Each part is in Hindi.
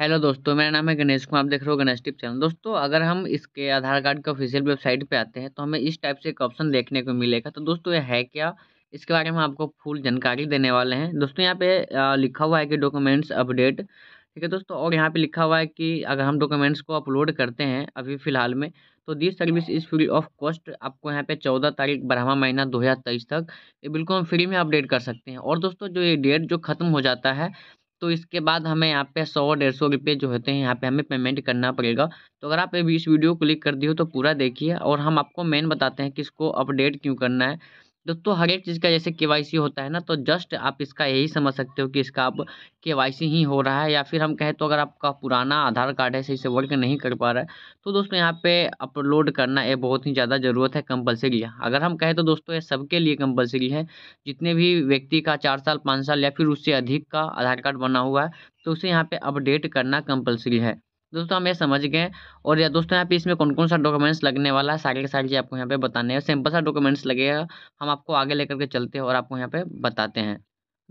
हेलो दोस्तों मेरा नाम है गणेश कुमार आप देख रहे हो गणेश टिप चैनल दोस्तों अगर हम इसके आधार कार्ड के ऑफिशियल वेबसाइट पे आते हैं तो हमें इस टाइप से एक ऑप्शन देखने को मिलेगा तो दोस्तों ये है क्या इसके बारे में आपको फुल जानकारी देने वाले हैं दोस्तों यहाँ पे लिखा हुआ है कि डॉक्यूमेंट्स अपडेट ठीक है दोस्तों और यहाँ पर लिखा हुआ है कि अगर हम डॉक्यूमेंट्स को अपलोड करते हैं अभी फिलहाल में तो this service is free of cost आपको यहाँ पे चौदह तारीख बारहवा महीना दो हज़ार तेईस तक ये बिल्कुल हम फ्री में अपडेट कर सकते हैं और दोस्तों जो ये डेट जो खत्म हो जाता है तो इसके बाद हमें यहाँ पे सौ डेढ़ सौ रुपये जो होते हैं यहाँ पे हमें पेमेंट करना पड़ेगा तो अगर आप इस वीडियो को क्लिक कर दिए हो तो पूरा देखिए और हम आपको मेन बताते हैं कि इसको अपडेट क्यों करना है दोस्तों तो हर एक चीज़ का जैसे के होता है ना तो जस्ट आप इसका यही समझ सकते हो कि इसका अब के ही हो रहा है या फिर हम कहें तो अगर आपका पुराना आधार कार्ड है सही से वर्क नहीं कर पा रहा है तो दोस्तों यहाँ पे अपलोड करना ये बहुत ही ज़्यादा ज़रूरत है कंपलसरी है अगर हम कहें तो दोस्तों ये सबके लिए कंपलसरी है जितने भी व्यक्ति का चार साल पाँच साल या फिर उससे अधिक का आधार कार्ड बना हुआ है तो उसे यहाँ पर अपडेट करना कंपलसरी है दोस्तों हम ये समझ गए और या दोस्तों यहाँ पे इसमें कौन कौन सा डॉक्यूमेंट्स लगने वाला है सारे के सारे जी आपको यहाँ पे बताने हैं सिंपल सा डॉक्यूमेंट्स लगेगा हम आपको आगे लेकर के चलते हैं और आपको यहाँ पे बताते हैं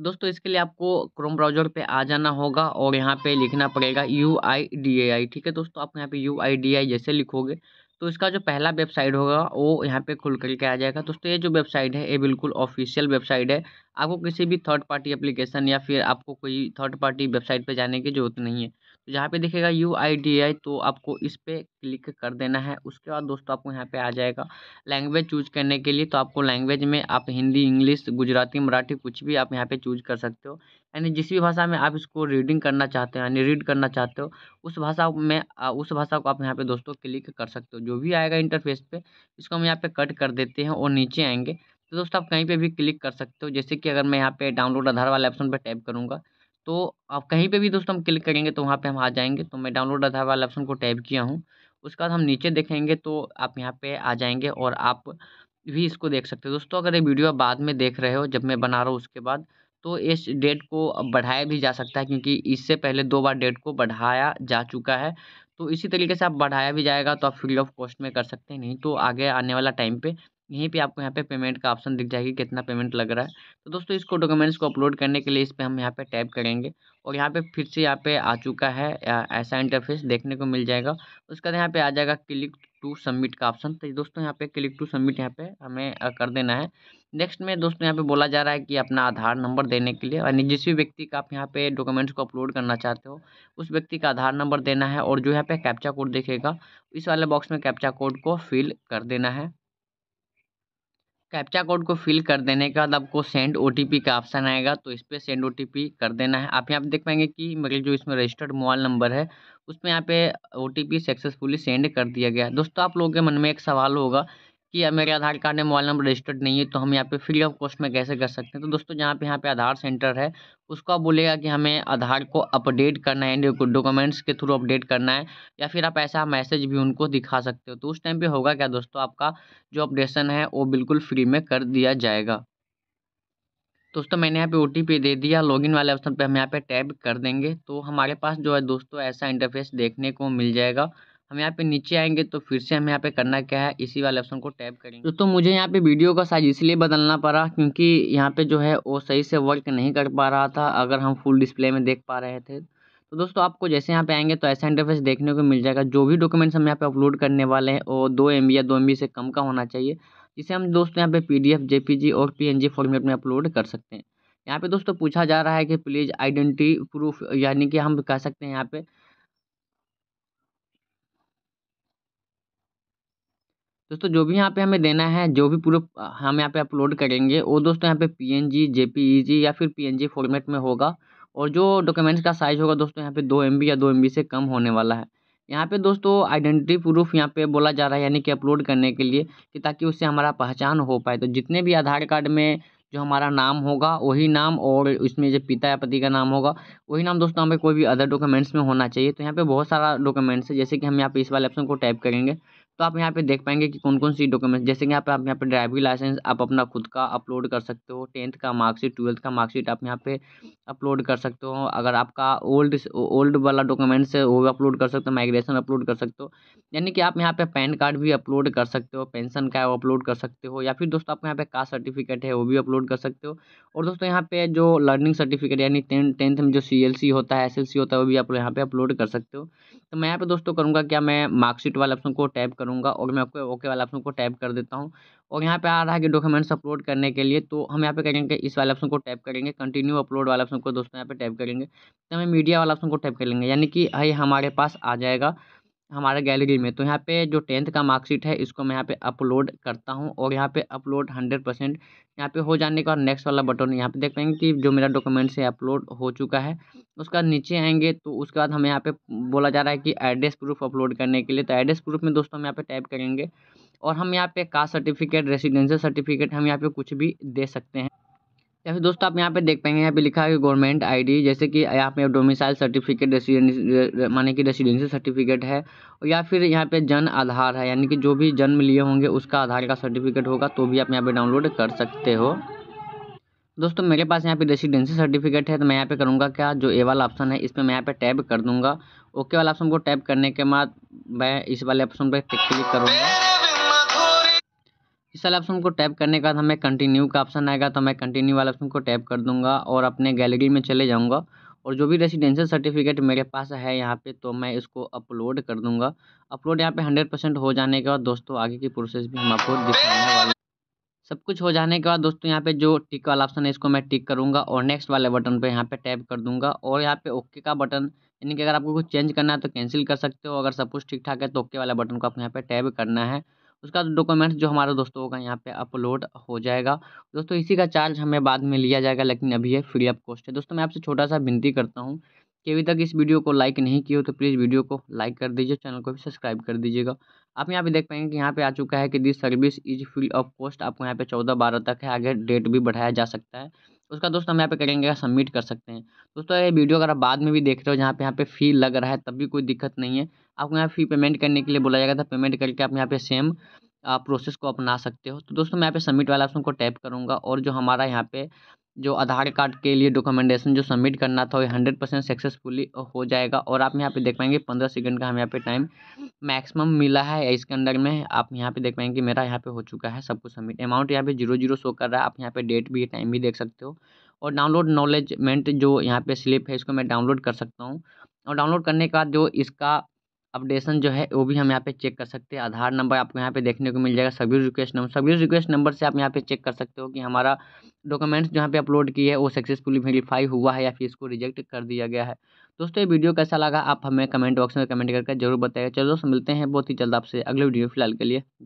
दोस्तों इसके लिए आपको क्रोम ब्राउजर पे आ जाना होगा और यहाँ पे लिखना पड़ेगा यू आई डी ए आई ठीक है दोस्तों आपको यहाँ पे यू आई डी आई जैसे लिखोगे तो इसका जो पहला वेबसाइट होगा वो यहाँ पे खुल करके आ जाएगा दोस्तों ये जो वेबसाइट है ये बिल्कुल ऑफिशियल वेबसाइट है आपको किसी भी थर्ड पार्टी एप्लीकेशन या फिर आपको कोई थर्ड पार्टी वेबसाइट पे जाने की जरूरत नहीं है तो जहाँ पे देखेगा यू आई डी आई तो आपको इस पर क्लिक कर देना है उसके बाद दोस्तों आपको यहाँ पर आ जाएगा लैंग्वेज चूज करने के लिए तो आपको लैंग्वेज में आप हिंदी इंग्लिश गुजराती मराठी कुछ भी आप यहाँ पर चूज कर सकते हो यानी जिस भी भाषा में आप इसको रीडिंग करना चाहते हो यानी रीड करना चाहते हो उस भाषा में उस भाषा को आप यहाँ पे दोस्तों क्लिक कर सकते हो जो भी आएगा इंटरफेस पे इसको हम यहाँ पे कट कर देते हैं और नीचे आएंगे तो दोस्तों आप कहीं पे भी क्लिक कर सकते हो जैसे कि अगर मैं यहाँ पे डाउनलोड आधार वाले ऑप्शन पर टैप करूँगा तो आप कहीं पर भी दोस्तों हम क्लिक करेंगे तो वहाँ पर हम आ जाएंगे तो मैं डाउनलोड आधार वाले ऑप्शन को टैप किया हूँ उसके बाद हम नीचे देखेंगे तो आप यहाँ पर आ जाएंगे और आप भी इसको देख सकते हो दोस्तों अगर ये वीडियो बाद में देख रहे हो जब मैं बना रहा हूँ उसके बाद तो इस डेट को बढ़ाया भी जा सकता है क्योंकि इससे पहले दो बार डेट को बढ़ाया जा चुका है तो इसी तरीके से आप बढ़ाया भी जाएगा तो आप फ्री ऑफ कॉस्ट में कर सकते हैं नहीं तो आगे आने वाला टाइम पे यहीं पे आपको यहाँ पे पेमेंट का ऑप्शन दिख जाएगी कितना पेमेंट लग रहा है तो दोस्तों इसको डॉक्यूमेंट्स को अपलोड करने के लिए इस पर हम यहाँ पे टैप करेंगे और यहाँ पे फिर से यहाँ पे आ चुका है ऐसा इंटरफेस देखने को मिल जाएगा उसके बाद यहाँ पे आ जाएगा क्लिक टू सबमिट का ऑप्शन तो दोस्तों यहाँ पे क्लिक टू सबमिट यहाँ पे हमें कर देना है नेक्स्ट में दोस्तों यहाँ पे बोला जा रहा है कि अपना आधार नंबर देने के लिए यानी जिस भी व्यक्ति का आप यहाँ पे डॉक्यूमेंट्स को अपलोड करना चाहते हो उस व्यक्ति का आधार नंबर देना है और जो यहाँ पे कैप्चा कोड देखेगा इस वाले बॉक्स में कैप्चा कोड को फिल कर देना है कैप्चा कोड को फिल कर देने के बाद आपको सेंड ओ का ऑप्शन आएगा तो इस पर सेंड ओ कर देना है आप यहाँ पे देख पाएंगे कि मेरे मतलब जो इसमें रजिस्टर्ड मोबाइल नंबर है उसमें यहाँ पे ओ सक्सेसफुली सेंड कर दिया गया दोस्तों आप लोगों के मन में एक सवाल होगा कि मेरे आधार कार्ड में मोबाइल नंबर रजिस्टर्ड नहीं है तो हम यहाँ पे फ्री ऑफ कॉस्ट में कैसे कर सकते हैं तो दोस्तों जहाँ पे यहाँ पे आधार सेंटर है उसको आप बोलेगा कि हमें आधार को अपडेट करना है एंड डॉक्यूमेंट्स के थ्रू अपडेट करना है या फिर आप ऐसा मैसेज भी उनको दिखा सकते हो तो उस टाइम पर होगा क्या दोस्तों आपका जो अपडेशन है वो बिल्कुल फ्री में कर दिया जाएगा दोस्तों मैंने यहाँ पे ओ दे दिया लॉगिन वाले ऑप्शन पे हम यहाँ पे टैब कर देंगे तो हमारे पास जो है दोस्तों ऐसा इंटरफेस देखने को मिल जाएगा हम यहाँ पे नीचे आएंगे तो फिर से हम यहाँ पे करना क्या है इसी वाले ऑप्शन को टैप करेंगे दोस्तों तो मुझे यहाँ पे वीडियो का साइज इसलिए बदलना पड़ा क्योंकि यहाँ पे जो है वो सही से वर्क नहीं कर पा रहा था अगर हम फुल डिस्प्ले में देख पा रहे थे तो दोस्तों आपको जैसे यहाँ पे आएंगे तो ऐसा इंटरफेस देखने को मिल जाएगा जो भी डॉक्यूमेंट्स हम यहाँ पे अपलोड करने वाले हैं वो दो एम या दो एम से कम का होना चाहिए जिसे हम दोस्तों यहाँ पे पी जी और जी फॉर्मेट में अपलोड कर सकते हैं यहाँ पे दोस्तों पूछा जा रहा है कि प्लीज़ आइडेंटिटी प्रूफ यानी कि हम कह सकते हैं यहाँ पे दोस्तों जो भी यहाँ पे हमें देना है जो भी पूरा हम यहाँ पे अपलोड करेंगे वो दोस्तों यहाँ पे P N G J P E G या फिर पी एन जी फॉर्मेट में होगा और जो डॉक्यूमेंट्स का साइज़ होगा दोस्तों यहाँ पे दो एम बी या दो एम बी से कम होने वाला है यहाँ पे दोस्तों आइडेंटिटी प्रूफ यहाँ पे बोला जा रहा है यानी कि अपलोड करने के लिए कि ताकि उससे हमारा पहचान हो पाए तो जितने भी आधार कार्ड में जो हमारा नाम होगा वही नाम और इसमें जो पिता या पति का नाम होगा वही नाम दोस्तों हमें कोई भी अदर डॉक्यूमेंट्स में होना चाहिए तो यहाँ पे बहुत सारा डॉक्यूमेंट्स है जैसे कि हम यहाँ पे इस वाले ऑप्शन को टाइप करेंगे तो आप यहाँ पे देख पाएंगे कि कौन कौन सी डॉक्यूमेंट्स जैसे कि यहाँ पे आप यहाँ पे ड्राइविंग लाइसेंस आप अपना खुद का अपलोड कर सकते हो टेंथ का मार्कशीट ट्वेल्थ का मार्कशीट आप यहाँ पे अपलोड कर सकते हो अगर आपका ओल्ड ओल्ड वाला डॉक्यूमेंट्स है वो भी अपलोड कर सकते हो माइग्रेशन अपलोड कर सकते हो यानी कि आप यहाँ पे पैन कार्ड भी अपलोड कर सकते हो पेंशन का वो अपलोड कर सकते हो या फिर दोस्तों आपके यहाँ पे कास्ट सर्टिफिकेट है वो भी अपलोड कर सकते हो और दोस्तों यहाँ पे जो लर्निंग सर्टिफिकेट यानी टेंथ में जो सी होता है एस होता है वो भी आप यहाँ पे अपलोड कर सकते हो तो मैं यहाँ पे दोस्तों करूँगा क्या मैं मार्कशीट वाले ऑप्शन को टैप करूँगा और मैं आपको ओके वाले ऑप्शन को टैप कर देता हूँ और यहाँ पे आ रहा है कि डॉक्यूमेंट्स अपलोड करने के लिए तो हम यहाँ पे करेंगे इस वाले ऑप्शन को टैप करेंगे कंटिन्यू अपलोड वाले ऑप्शन को दोस्तों यहाँ पे टैप करेंगे तो हमें मीडिया वाला ऑप्शन को टैप कर लेंगे यानी कि हाई हमारे पास आ जाएगा हमारे गैलरी में तो यहाँ पे जो टेंथ का मार्कशीट है इसको मैं यहाँ पे अपलोड करता हूँ और यहाँ पे अपलोड हंड्रेड परसेंट यहाँ पर हो जाने का नेक्स्ट वाला बटन यहाँ पे देख पाएंगे कि जो मेरा डॉक्यूमेंट्स है अपलोड हो चुका है उसके बाद नीचे आएंगे तो उसके बाद हमें यहाँ पे बोला जा रहा है कि एड्रेस प्रूफ अपलोड करने के लिए तो एड्रेस प्रूफ में दोस्तों हम यहाँ पर टाइप करेंगे और हम यहाँ पर कास्ट सर्टिफिकेट रेसिडेंशियल सर्टिफिकेट हम यहाँ पर कुछ भी दे सकते हैं जैसे दोस्तों आप यहाँ पे देख पाएंगे यहाँ पे लिखा है गवर्नमेंट आईडी जैसे कि यहाँ पे डोमिसाइल सर्टिफिकेट रेसिडेंसी माने कि रेसिडेंसी सर्टिफिकेट है और या फिर यहाँ पे जन आधार है यानी कि जो भी जन्म लिए होंगे उसका आधार का सर्टिफिकेट होगा तो भी आप यहाँ पे डाउनलोड कर सकते हो दोस्तों मेरे पास यहाँ पे रेसिडेंसी सर्टिफिकेट है तो मैं यहाँ पे करूँगा क्या जो ए वाला ऑप्शन है इस पर मैं यहाँ पे टैब कर दूँगा ओके वाला ऑप्शन को टैप करने के बाद मैं इस वाले ऑप्शन पर क्लिक करूँगा इस वाले ऑप्शन को टैप करने के बाद हमें कंटिन्यू का ऑप्शन आएगा तो मैं कंटिन्यू वाले ऑप्शन को टैप कर दूंगा और अपने गैलरी में चले जाऊंगा और जो भी रेसिडेंशियल सर्टिफिकेट मेरे पास है यहाँ पे तो मैं इसको अपलोड कर दूंगा अपलोड यहाँ पे हंड्रेड परसेंट हो जाने के बाद दोस्तों आगे की प्रोसेस भी हम आपको दिखाने वाले सब कुछ हो जाने के बाद दोस्तों यहाँ पे जो टिक वाला ऑप्शन है इसको मैं टिक करूँगा और नेक्स्ट वाले बटन पर यहाँ पर टैप कर दूँगा और यहाँ पे ओके का बटन यानी कि अगर आपको कुछ चेंज करना है तो कैंसिल कर सकते हो अगर सब कुछ ठीक ठाक है तो ओके वाला बटन को आपको यहाँ पर टैप करना है उसका डॉक्यूमेंट्स जो हमारा दोस्तों होगा यहाँ पे अपलोड हो जाएगा दोस्तों इसी का चार्ज हमें बाद में लिया जाएगा लेकिन अभी ये फ्री ऑफ कॉस्ट है दोस्तों मैं आपसे छोटा सा विनती करता हूँ कि अभी तक इस वीडियो को लाइक नहीं किया हो तो प्लीज़ वीडियो को लाइक कर दीजिए चैनल को भी सब्सक्राइब कर दीजिएगा आप यहाँ पे देख पाएंगे कि यहाँ पे आ चुका है कि this service is free of cost आपको यहाँ पे चौदह बारह तक है आगे डेट भी बढ़ाया जा सकता है उसका दोस्तों हम यहाँ पे करेंगे सबमिट कर सकते हैं दोस्तों ये वीडियो अगर आप बाद में भी देख रहे हो जहाँ पे यहाँ पे फ़ी लग रहा है तब भी कोई दिक्कत नहीं है आपको यहाँ फी पेमेंट करने के लिए बोला जाएगा था पेमेंट करके आप यहाँ पे सेम आप प्रोसेस को अपना सकते हो तो दोस्तों मैं यहाँ पे सबमिट वाला ऑप्शन को टैप करूँगा और जो हमारा यहाँ पे जो आधार कार्ड के लिए डॉक्यूमेंटेशन जो सबमिट करना था वो हंड्रेड परसेंट सक्सेसफुली हो जाएगा और आप यहाँ पे देख पाएंगे पंद्रह सेकंड का हम यहाँ पे टाइम मैक्सिमम मिला है इसके अंदर में आप यहाँ पे देख पाएंगे मेरा यहाँ पे हो चुका है सब कुछ सबमिट अमाउंट यहाँ पे जीरो जीरो शो कर रहा है आप यहाँ पे डेट भी टाइम भी देख सकते हो और डाउनलोड नॉलेजमेंट जो यहाँ पे स्लिप है इसको मैं डाउनलोड कर सकता हूँ और डाउनलोड करने के बाद जो इसका अपडेशन जो है वो भी हम यहाँ पे चेक कर सकते हैं आधार नंबर आपको यहाँ पे देखने को मिल जाएगा सभी रिक्वेस्ट नंबर सभी रिक्वेस्ट नंबर से आप यहाँ पे चेक कर सकते हो कि हमारा डॉक्यूमेंट्स जहाँ पे अपलोड किए है वो सक्सेसफुली वेरीफाई हुआ है या फिर इसको रिजेक्ट कर दिया गया है दोस्तों ये वीडियो कैसा लगा आप हमें कमेंट बॉक्स में कमेंट करके जरूर बताएगा चलो दोस्तों मिलते हैं बहुत ही जल्द आपसे अगले वीडियो फिलहाल के लिए